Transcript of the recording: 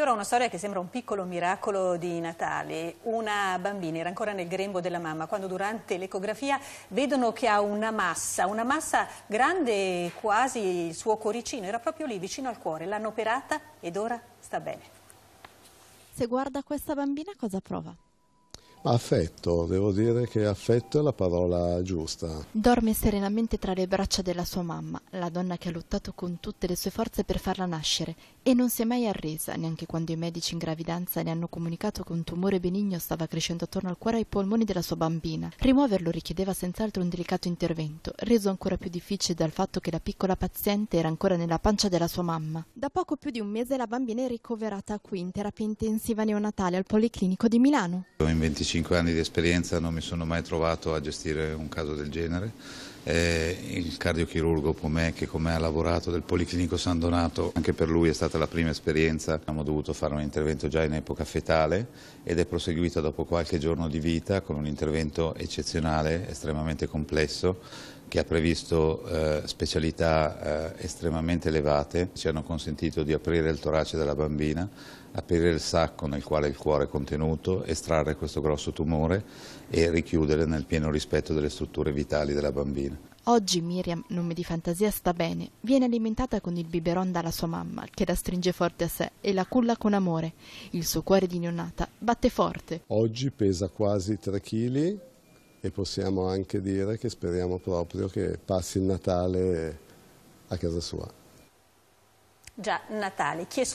E ora una storia che sembra un piccolo miracolo di Natale. Una bambina era ancora nel grembo della mamma quando durante l'ecografia vedono che ha una massa, una massa grande quasi il suo cuoricino, era proprio lì vicino al cuore. L'hanno operata ed ora sta bene. Se guarda questa bambina cosa prova? Affetto, devo dire che affetto è la parola giusta. Dorme serenamente tra le braccia della sua mamma, la donna che ha lottato con tutte le sue forze per farla nascere e non si è mai arresa, neanche quando i medici in gravidanza le hanno comunicato che un tumore benigno stava crescendo attorno al cuore e ai polmoni della sua bambina. Rimuoverlo richiedeva senz'altro un delicato intervento, reso ancora più difficile dal fatto che la piccola paziente era ancora nella pancia della sua mamma. Da poco più di un mese la bambina è ricoverata qui in terapia intensiva neonatale al Policlinico di Milano. In 25 25 anni di esperienza non mi sono mai trovato a gestire un caso del genere eh, il cardiochirurgo Pomè che con me ha lavorato del Policlinico San Donato, anche per lui è stata la prima esperienza, abbiamo dovuto fare un intervento già in epoca fetale ed è proseguito dopo qualche giorno di vita con un intervento eccezionale, estremamente complesso che ha previsto eh, specialità eh, estremamente elevate, ci hanno consentito di aprire il torace della bambina, aprire il sacco nel quale il cuore è contenuto, estrarre questo grosso tumore e richiudere nel pieno rispetto delle strutture vitali della bambina bene. Oggi Miriam, nome di fantasia, sta bene. Viene alimentata con il biberon dalla sua mamma, che la stringe forte a sé e la culla con amore. Il suo cuore di neonata batte forte. Oggi pesa quasi 3 kg e possiamo anche dire che speriamo proprio che passi il Natale a casa sua. Già, Natale. Chi è